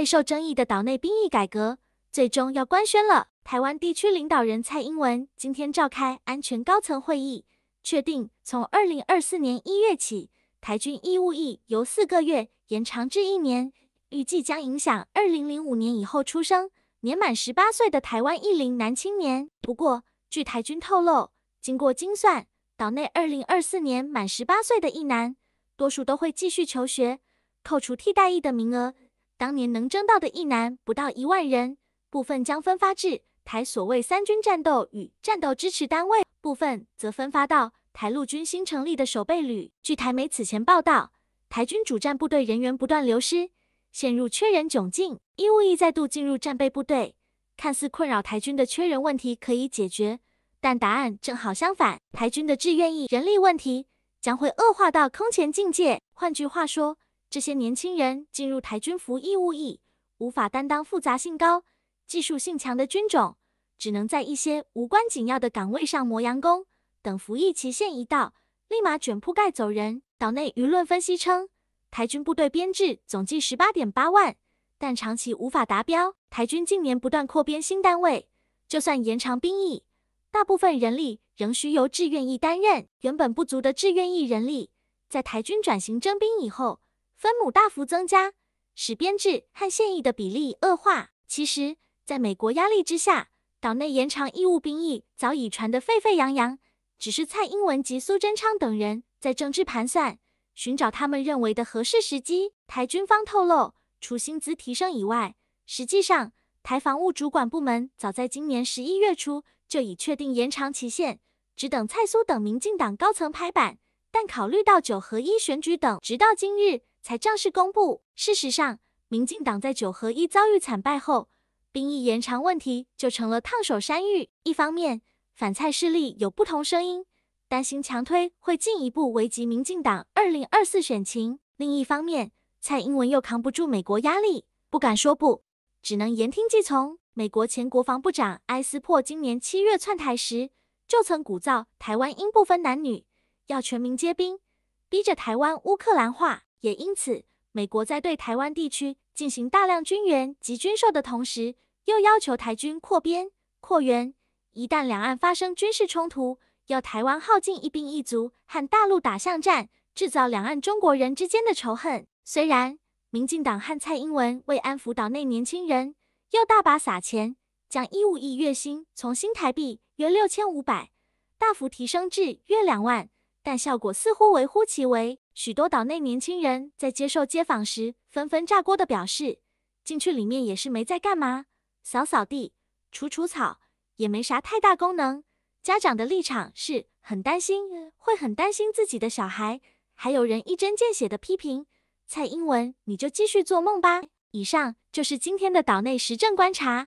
备受争议的岛内兵役改革最终要官宣了。台湾地区领导人蔡英文今天召开安全高层会议，确定从二零二四年一月起，台军义务役由四个月延长至一年，预计将影响二零零五年以后出生、年满十八岁的台湾一零男青年。不过，据台军透露，经过精算，岛内二零二四年满十八岁的一男，多数都会继续求学，扣除替代役的名额。当年能征到的义男不到一万人，部分将分发至台所谓三军战斗与战斗支持单位，部分则分发到台陆军新成立的守备旅。据台媒此前报道，台军主战部队人员不断流失，陷入缺人窘境，义务役再度进入战备部队，看似困扰台军的缺人问题可以解决，但答案正好相反，台军的志愿役人力问题将会恶化到空前境界。换句话说。这些年轻人进入台军服役务役，无法担当复杂性高、技术性强的军种，只能在一些无关紧要的岗位上磨洋工。等服役期限一到，立马卷铺盖走人。岛内舆论分析称，台军部队编制总计十八点八万，但长期无法达标。台军近年不断扩编新单位，就算延长兵役，大部分人力仍需由志愿役担任。原本不足的志愿役人力，在台军转型征兵以后。分母大幅增加，使编制和现役的比例恶化。其实，在美国压力之下，岛内延长义务兵役早已传得沸沸扬扬，只是蔡英文及苏贞昌等人在政治盘算，寻找他们认为的合适时机。台军方透露，除薪资提升以外，实际上台防务主管部门早在今年十一月初就已确定延长期限，只等蔡苏等民进党高层拍板。但考虑到九合一选举等，直到今日。才正式公布。事实上，民进党在九合一遭遇惨败后，兵役延长问题就成了烫手山芋。一方面，反蔡势力有不同声音，担心强推会进一步危及民进党二零二四选情；另一方面，蔡英文又扛不住美国压力，不敢说不，只能言听计从。美国前国防部长埃斯珀今年七月窜台时，就曾鼓噪台湾应不分男女，要全民皆兵，逼着台湾乌克兰化。也因此，美国在对台湾地区进行大量军援及军售的同时，又要求台军扩编扩员。一旦两岸发生军事冲突，要台湾耗尽一兵一卒，和大陆打巷战，制造两岸中国人之间的仇恨。虽然民进党和蔡英文为安抚岛内年轻人，又大把撒钱，将一五亿月薪从新台币约六千五百大幅提升至约两万，但效果似乎微乎其微。许多岛内年轻人在接受街访时，纷纷炸锅地表示，进去里面也是没在干嘛，扫扫地、除除草，也没啥太大功能。家长的立场是很担心，会很担心自己的小孩。还有人一针见血地批评蔡英文，你就继续做梦吧。以上就是今天的岛内时政观察。